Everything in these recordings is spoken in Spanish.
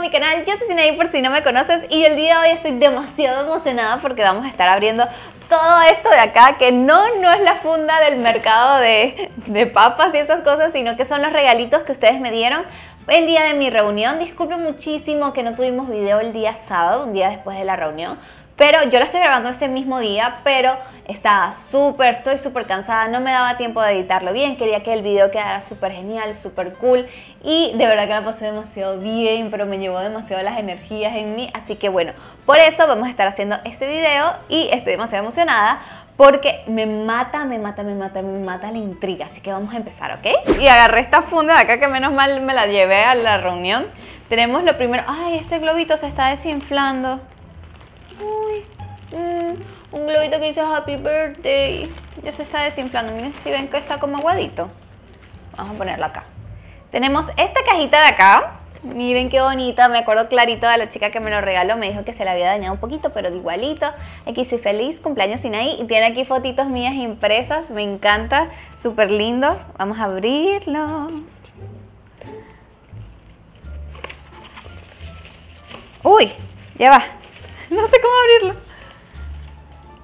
mi canal, yo soy Sinaí por si no me conoces y el día de hoy estoy demasiado emocionada porque vamos a estar abriendo todo esto de acá que no, no es la funda del mercado de, de papas y esas cosas, sino que son los regalitos que ustedes me dieron el día de mi reunión. Disculpen muchísimo que no tuvimos video el día sábado, un día después de la reunión, pero yo la estoy grabando ese mismo día, pero estaba súper, estoy súper cansada, no me daba tiempo de editarlo bien, quería que el video quedara súper genial, súper cool y de verdad que la pasé demasiado bien, pero me llevó demasiado las energías en mí, así que bueno, por eso vamos a estar haciendo este video y estoy demasiado emocionada porque me mata, me mata, me mata, me mata la intriga, así que vamos a empezar, ¿ok? Y agarré esta funda de acá que menos mal me la llevé a la reunión. Tenemos lo primero, ay, este globito se está desinflando. Mm, un globito que dice Happy Birthday. Ya se está desinflando. Miren si ven que está como aguadito. Vamos a ponerlo acá. Tenemos esta cajita de acá. Miren qué bonita, me acuerdo clarito de la chica que me lo regaló, me dijo que se le había dañado un poquito, pero de igualito. Aquí feliz cumpleaños sin ahí y tiene aquí fotitos mías impresas, me encanta, súper lindo. Vamos a abrirlo. Uy, ya va, no sé cómo abrirlo.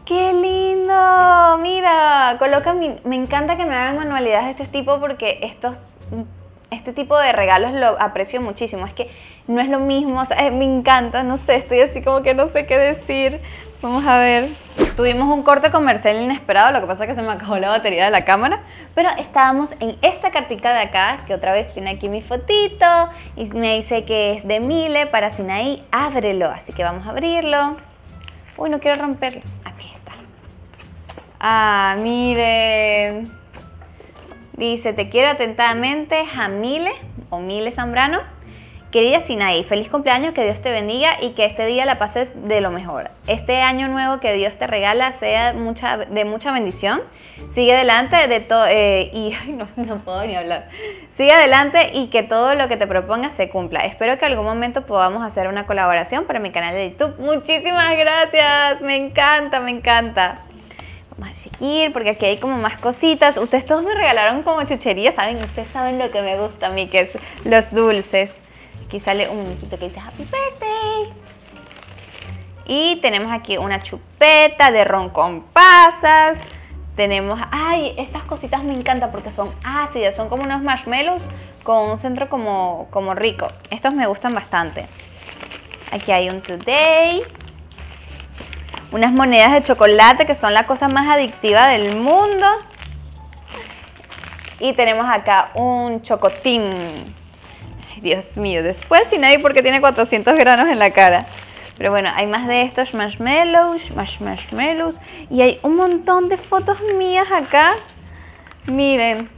¡Qué lindo! Mira, coloca Me encanta que me hagan manualidades de este tipo porque estos, este tipo de regalos lo aprecio muchísimo. Es que no es lo mismo, eh, me encanta, no sé, estoy así como que no sé qué decir. Vamos a ver. Tuvimos un corte comercial inesperado, lo que pasa es que se me acabó la batería de la cámara, pero estábamos en esta cartita de acá, que otra vez tiene aquí mi fotito, y me dice que es de Mile para Sinaí, ábrelo, así que vamos a abrirlo. Uy, no quiero romperlo. Aquí está. Ah, miren. Dice, te quiero atentamente, Jamile, o Mile Zambrano. Querida Sinaí, feliz cumpleaños, que Dios te bendiga y que este día la pases de lo mejor. Este año nuevo que Dios te regala sea mucha, de mucha bendición. Sigue adelante de todo eh, y no, puedo ni hablar. Sigue adelante y que todo lo que te propongas se cumpla. Espero que algún momento podamos hacer una colaboración para mi canal de YouTube. Muchísimas gracias, me encanta, me encanta vamos a seguir porque aquí hay como más cositas. Ustedes todos me regalaron como chucherías, saben, ustedes saben lo que me gusta a mí, que es los dulces. Aquí sale un muñequito que dice Happy Birthday. Y tenemos aquí una chupeta de ron con pasas. Tenemos, ay, estas cositas me encantan porque son ácidas, son como unos marshmallows con un centro como, como rico. Estos me gustan bastante. Aquí hay un Today. Unas monedas de chocolate que son la cosa más adictiva del mundo. Y tenemos acá un chocotín. Dios mío, después sin nadie porque tiene 400 granos en la cara. Pero bueno, hay más de estos marshmallows, marshmallows. Y hay un montón de fotos mías acá. Miren,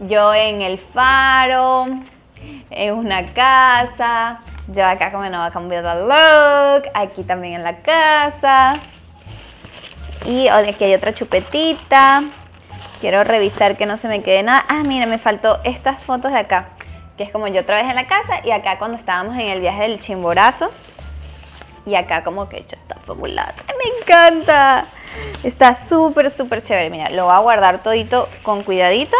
yo en el faro, en una casa. Yo acá como no va a look. Aquí también en la casa. Y oh, aquí hay otra chupetita. Quiero revisar que no se me quede nada. Ah, mira, me faltó estas fotos de acá que es como yo otra vez en la casa y acá cuando estábamos en el viaje del chimborazo y acá como que hecho tan fabuloso. Me encanta. Está súper, súper chévere. Mira, lo voy a guardar todito con cuidadito,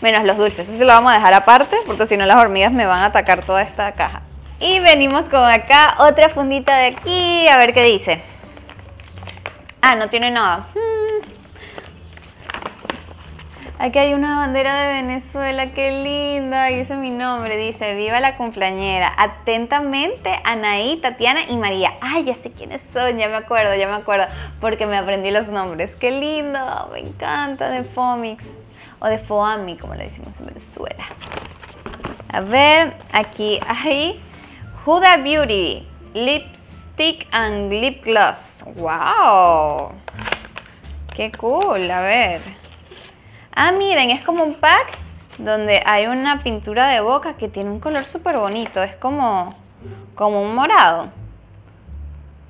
menos los dulces. Eso se lo vamos a dejar aparte porque si no las hormigas me van a atacar toda esta caja. Y venimos con acá otra fundita de aquí, a ver qué dice. Ah, no tiene nada. Hmm. Aquí hay una bandera de Venezuela, qué linda. Y dice mi nombre, dice, viva la cumpleañera. Atentamente, Anaí, Tatiana y María. Ay, ya sé quiénes son, ya me acuerdo, ya me acuerdo. Porque me aprendí los nombres. Qué lindo, me encanta de Fomix. O de Foami, como le decimos en Venezuela. A ver, aquí hay Huda Beauty, Lipstick and Lip Gloss. ¡Wow! ¡Qué cool! A ver. Ah, miren, es como un pack donde hay una pintura de boca que tiene un color súper bonito. Es como, como un morado.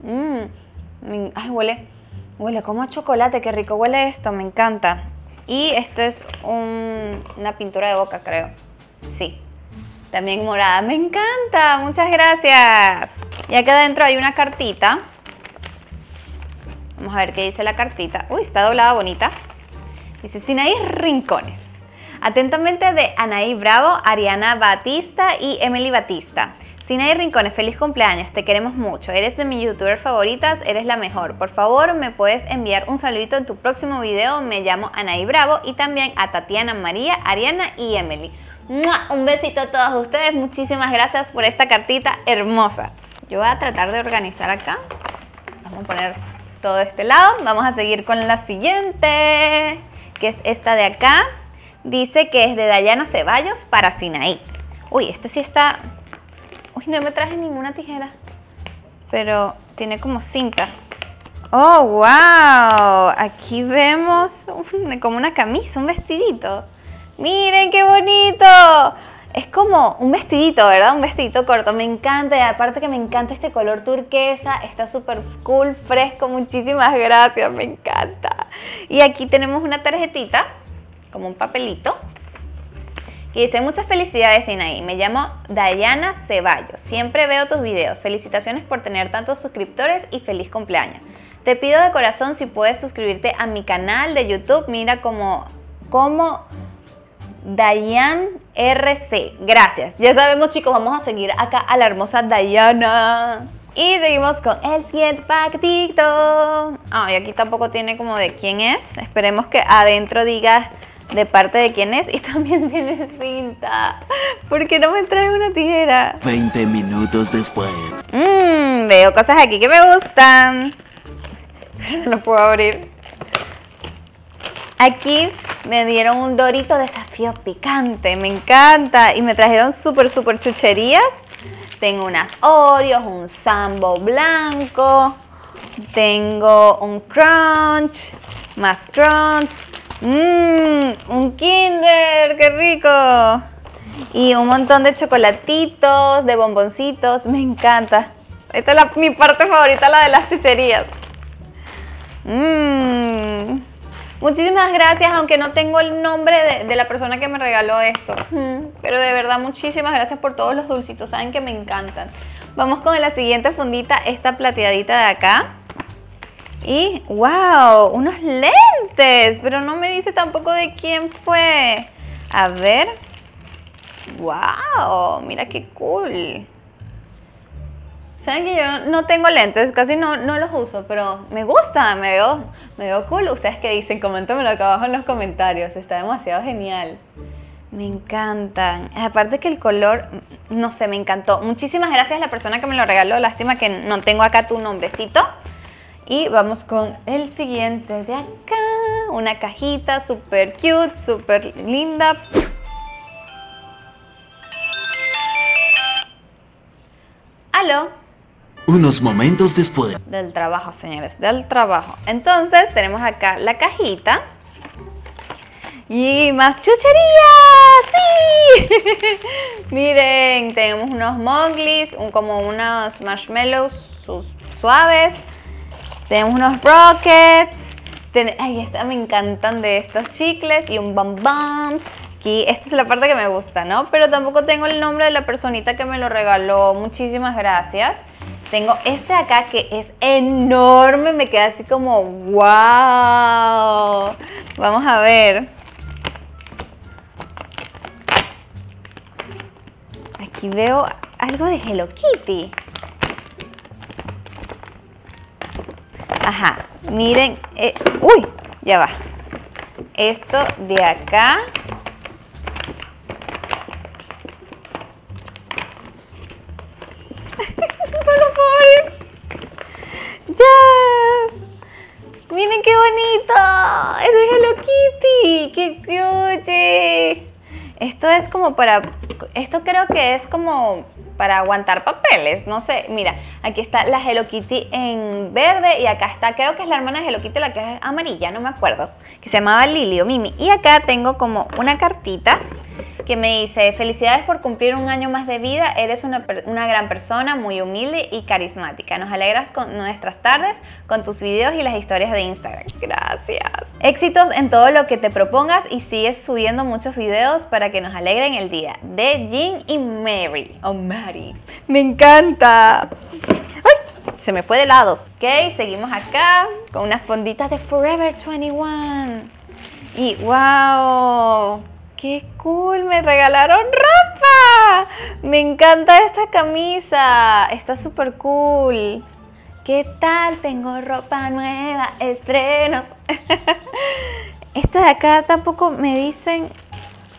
Mmm. Ay, huele, huele como a chocolate. Qué rico huele esto. Me encanta. Y esto es una pintura de boca, creo. Sí. También morada. Me encanta. Muchas gracias. Y acá adentro hay una cartita. Vamos a ver qué dice la cartita. Uy, está doblada bonita. Dice, Sinaí Rincones. Atentamente de Anaí Bravo, Ariana Batista y Emily Batista. Sinaí Rincones, feliz cumpleaños, te queremos mucho. Eres de mis youtubers favoritas, eres la mejor. Por favor, me puedes enviar un saludito en tu próximo video. Me llamo Anaí Bravo y también a Tatiana María, Ariana y Emily. Un besito a todas ustedes, muchísimas gracias por esta cartita hermosa. Yo voy a tratar de organizar acá. Vamos a poner todo este lado. Vamos a seguir con la siguiente que es esta de acá. Dice que es de Dayana Ceballos para Sinaí. Uy, este sí está... Uy, no me traje ninguna tijera. Pero tiene como cinta. ¡Oh, wow! Aquí vemos como una camisa, un vestidito. ¡Miren qué bonito! es como un vestidito, ¿verdad? Un vestidito corto. Me encanta, y aparte que me encanta este color turquesa. Está súper cool, fresco. Muchísimas gracias, me encanta. Y aquí tenemos una tarjetita, como un papelito. que dice, muchas felicidades, Inaí. Me llamo Dayana Ceballos. Siempre veo tus videos. Felicitaciones por tener tantos suscriptores y feliz cumpleaños. Te pido de corazón si puedes suscribirte a mi canal de YouTube. Mira cómo... Cómo... Dayan RC. Gracias. Ya sabemos, chicos, vamos a seguir acá a la hermosa Dayana. Y seguimos con el siguiente TikTok. Ah, y aquí tampoco tiene como de quién es. Esperemos que adentro diga de parte de quién es. Y también tiene cinta. ¿Por qué no me trae una tijera? 20 minutos después. Mmm, veo cosas aquí que me gustan. Pero no puedo abrir. Aquí me dieron un dorito desafío picante, me encanta. Y me trajeron súper, súper chucherías. Tengo unas Oreos, un sambo blanco, tengo un crunch, más crunch, mmm, un kinder, qué rico. Y un montón de chocolatitos, de bomboncitos, me encanta. Esta es mi parte favorita, la de las chucherías. Mmm. Muchísimas gracias, aunque no tengo el nombre de, la persona que me regaló esto. Pero de verdad, muchísimas gracias por todos los dulcitos, saben que me encantan. Vamos con la siguiente fundita, esta plateadita de acá. Y, wow, unos lentes, pero no me dice tampoco de quién fue. A ver. Wow, mira qué cool. Saben que yo no tengo lentes, casi no, no los uso, pero me gusta, me veo, me veo cool. Ustedes qué dicen, coméntamelo acá abajo en los comentarios, está demasiado genial. Me encantan. Aparte que el color, no sé, me encantó. Muchísimas gracias a la persona que me lo regaló. Lástima que no tengo acá tu nombrecito. Y vamos con el siguiente de acá. Una cajita súper cute, súper linda. ¡Aló! Unos momentos después. Del trabajo, señores, del trabajo. Entonces tenemos acá la cajita. Y más chucherías sí. Miren, tenemos unos monglis, un, como unos marshmallows suaves. Tenemos unos rockets. Ten, ay, esta, me encantan de estos chicles y un bam bam Aquí, esta es la parte que me gusta, ¿no? Pero tampoco tengo el nombre de la personita que me lo regaló. Muchísimas gracias. Tengo este de acá que es enorme, me queda así como wow. Vamos a ver. Aquí veo algo de Hello Kitty. Ajá, miren. Eh, uy, ya va. Esto de acá Esto es como para, esto creo que es como para aguantar papeles, no sé, mira, aquí está la Hello Kitty en verde y acá está, creo que es la hermana de Hello Kitty, la que es amarilla, no me acuerdo, que se llamaba Lilio o Mimi. Y acá tengo como una cartita que me dice, felicidades por cumplir un año más de vida, eres una, gran persona, muy humilde y carismática. Nos alegras con nuestras tardes, con tus videos y las historias de Instagram. Gracias. Éxitos en todo lo que te propongas y sigues subiendo muchos videos para que nos alegren el día. De Jean y Mary. oh, Mary. Me encanta. ¡Ay! Se me fue de lado. Ok, seguimos acá con unas fonditas de Forever 21. Y wow, ¡Qué cool! Me regalaron ropa. Me encanta esta camisa. Está súper cool. ¿Qué tal? Tengo ropa nueva, estrenos. Esta de acá tampoco me dicen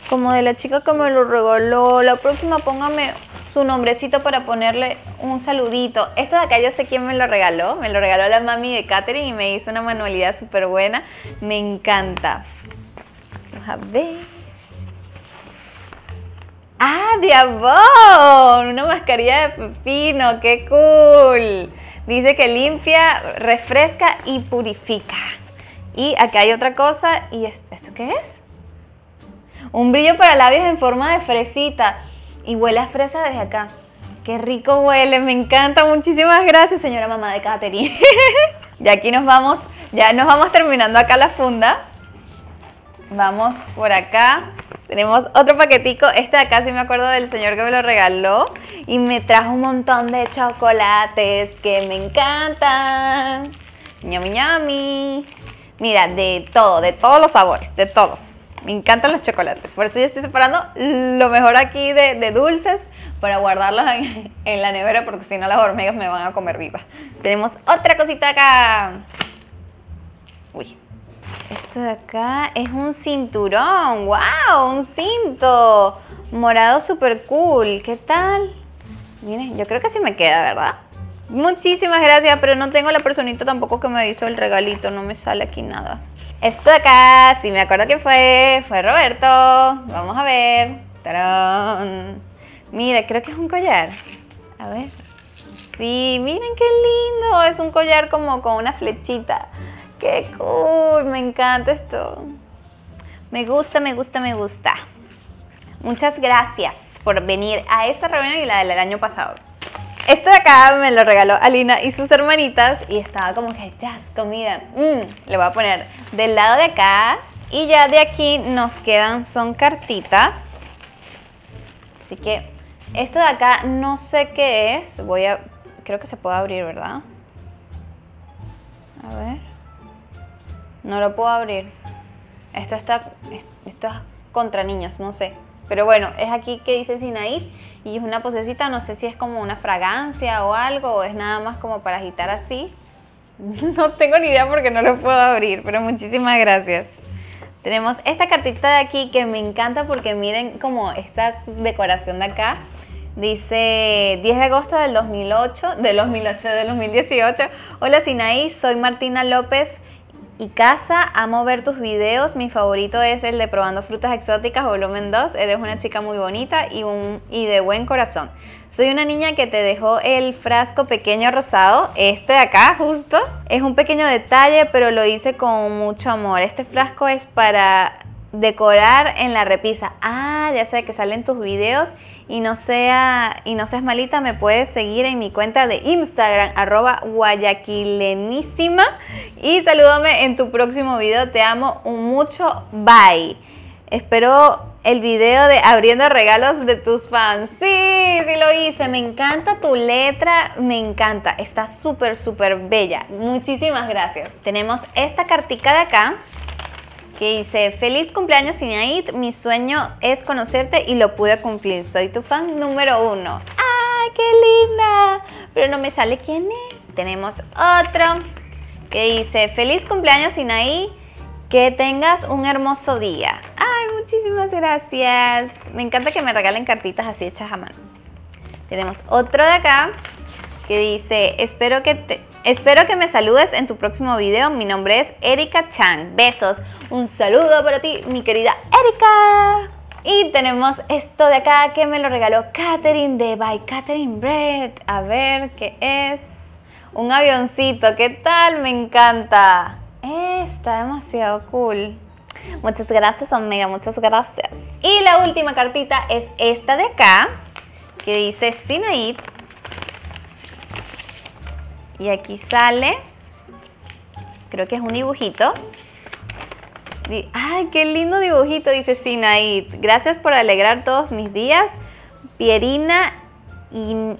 como de la chica que me lo regaló. La próxima póngame su nombrecito para ponerle un saludito. Esta de acá ya sé quién me lo regaló. Me lo regaló la mami de Katherine y me hizo una manualidad súper buena. Me encanta. Vamos a ver. ¡Ah, diabón! Una mascarilla de pepino, qué cool. Dice que limpia, refresca y purifica. Y acá hay otra cosa, ¿y esto, qué es? Un brillo para labios en forma de fresita. Y huele a fresa desde acá. Qué rico huele, me encanta. Muchísimas gracias, señora mamá de Katherine. y aquí nos vamos, ya nos vamos terminando acá la funda. Vamos por acá. Tenemos otro paquetico. Este de acá sí me acuerdo del señor que me lo regaló. Y me trajo un montón de chocolates que me encantan. Ñami ñami. Mira, de todo, de todos los sabores, de todos. Me encantan los chocolates. Por eso yo estoy separando lo mejor aquí de, dulces para guardarlos en, en la nevera porque si no las hormigas me van a comer viva. Tenemos otra cosita acá. Uy, esto de acá es un cinturón. ¡Wow! Un cinto. Morado super cool. ¿Qué tal? Miren, yo creo que sí me queda, ¿verdad? Muchísimas gracias, pero no tengo la personita tampoco que me hizo el regalito. No me sale aquí nada. Esto de acá, si me acuerdo que fue, fue Roberto. Vamos a ver. ¡Tarán! Mira, creo que es un collar. A ver. Sí, miren qué lindo. Es un collar como con una flechita. ¡Qué cool! Me encanta esto. Me gusta, me gusta, me gusta. Muchas gracias por venir a esta reunión y la del año pasado. Esto de acá me lo regaló Alina y sus hermanitas y estaba como que, ya, es comida. Mm, le voy a poner del lado de acá y ya de aquí nos quedan, son cartitas. Así que esto de acá no sé qué es. Voy a, creo que se puede abrir, ¿verdad? A ver. No lo puedo abrir. Esto está. Esto es contra niños, no sé. Pero bueno, es aquí que dice Sinaí y es una posecita, no sé si es como una fragancia o algo, o es nada más como para agitar así. No tengo ni idea porque no lo puedo abrir, pero muchísimas gracias. Tenemos esta cartita de aquí que me encanta porque miren como esta decoración de acá. Dice 10 de agosto del 2008, del 2008, del 2018. Hola Sinaí, soy Martina López y casa. Amo ver tus videos. Mi favorito es el de Probando Frutas Exóticas, volumen 2. Eres una chica muy bonita y, y de buen corazón. Soy una niña que te dejó el frasco pequeño rosado, este de acá justo. Es un pequeño detalle, pero lo hice con mucho amor. Este frasco es para decorar en la repisa. Ah, ya sé que salen tus videos y no sea y no seas malita, me puedes seguir en mi cuenta de Instagram arroba guayaquilenísima y salúdame en tu próximo video. Te amo mucho. Bye. Espero el video de abriendo regalos de tus fans. Sí, sí lo hice. Me encanta tu letra, me encanta. Está súper, súper bella. Muchísimas gracias. Tenemos esta cartica de acá que dice, feliz cumpleaños Inaid, mi sueño es conocerte y lo pude cumplir, soy tu fan número uno. ¡Ay, qué linda! Pero no me sale quién es. Tenemos otro que dice, feliz cumpleaños Inaid, que tengas un hermoso día. ¡Ay, muchísimas gracias! Me encanta que me regalen cartitas así hechas a mano. Tenemos otro de acá que dice, espero que te Espero que me saludes en tu próximo video. Mi nombre es Erika Chan. Besos. Un saludo para ti, mi querida Erika. Y tenemos esto de acá que me lo regaló Katherine de By Katherine Bread. A ver qué es. Un avioncito. ¿Qué tal? Me encanta. Eh, está demasiado cool. Muchas gracias, Omega. Muchas gracias. Y la última cartita es esta de acá que dice Sinaid y aquí sale, creo que es un dibujito. ¡Ay, qué lindo dibujito! Dice Sinaid. Gracias por alegrar todos mis días. Pierina Iñiques.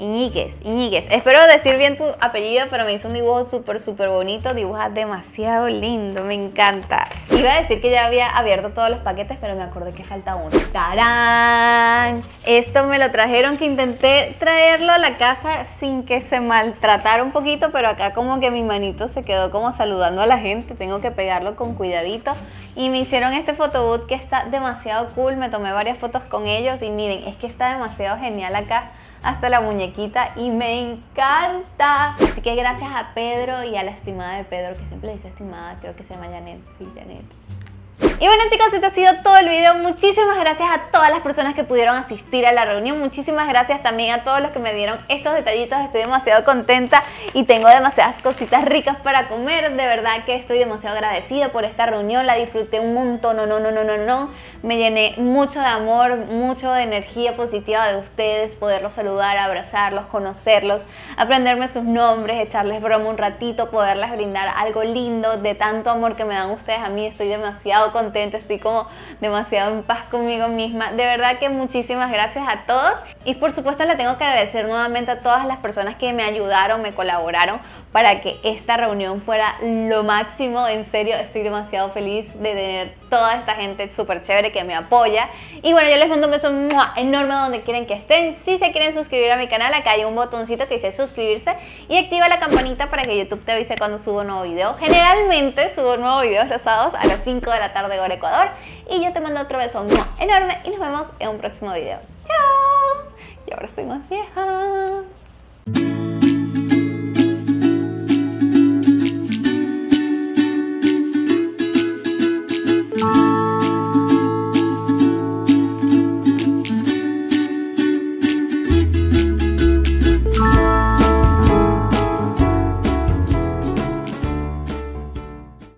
Iñiguez, Iñiguez. Espero decir bien tu apellido, pero me hizo un dibujo súper, súper bonito. Dibuja demasiado lindo, me encanta. Iba a decir que ya había abierto todos los paquetes, pero me acordé que falta uno. ¡Tarán! Esto me lo trajeron que intenté traerlo a la casa sin que se maltratara un poquito, pero acá como que mi manito se quedó como saludando a la gente. Tengo que pegarlo con cuidadito. Y me hicieron este photobooth que está demasiado cool. Me tomé varias fotos con ellos y miren, es que está demasiado genial acá hasta la muñequita y me encanta. Así que gracias a Pedro y a la estimada de Pedro, que siempre dice estimada, creo que se llama Janet, sí, Janet. Y bueno chicos, este ha sido todo el video. Muchísimas gracias a todas las personas que pudieron asistir a la reunión. Muchísimas gracias también a todos los que me dieron estos detallitos. Estoy demasiado contenta y tengo demasiadas cositas ricas para comer. De verdad que estoy demasiado agradecida por esta reunión. La disfruté un montón. No, no, no, no, no, no. Me llené mucho de amor, mucho de energía positiva de ustedes. Poderlos saludar, abrazarlos, conocerlos, aprenderme sus nombres, echarles broma un ratito, poderles brindar algo lindo de tanto amor que me dan ustedes a mí. Estoy demasiado contenta estoy como demasiado en paz conmigo misma. De verdad que muchísimas gracias a todos y por supuesto le tengo que agradecer nuevamente a todas las personas que me ayudaron, me colaboraron para que esta reunión fuera lo máximo. En serio, estoy demasiado feliz de tener toda esta gente súper chévere que me apoya. Y bueno, yo les mando un beso enorme donde quieren que estén. Si se quieren suscribir a mi canal, acá hay un botoncito que dice suscribirse y activa la campanita para que YouTube te avise cuando subo un nuevo video. Generalmente subo un nuevo video los sábados a las 5 de la tarde hora Ecuador. Y yo te mando otro beso enorme y nos vemos en un próximo video. ¡Chao! Y ahora estoy más vieja.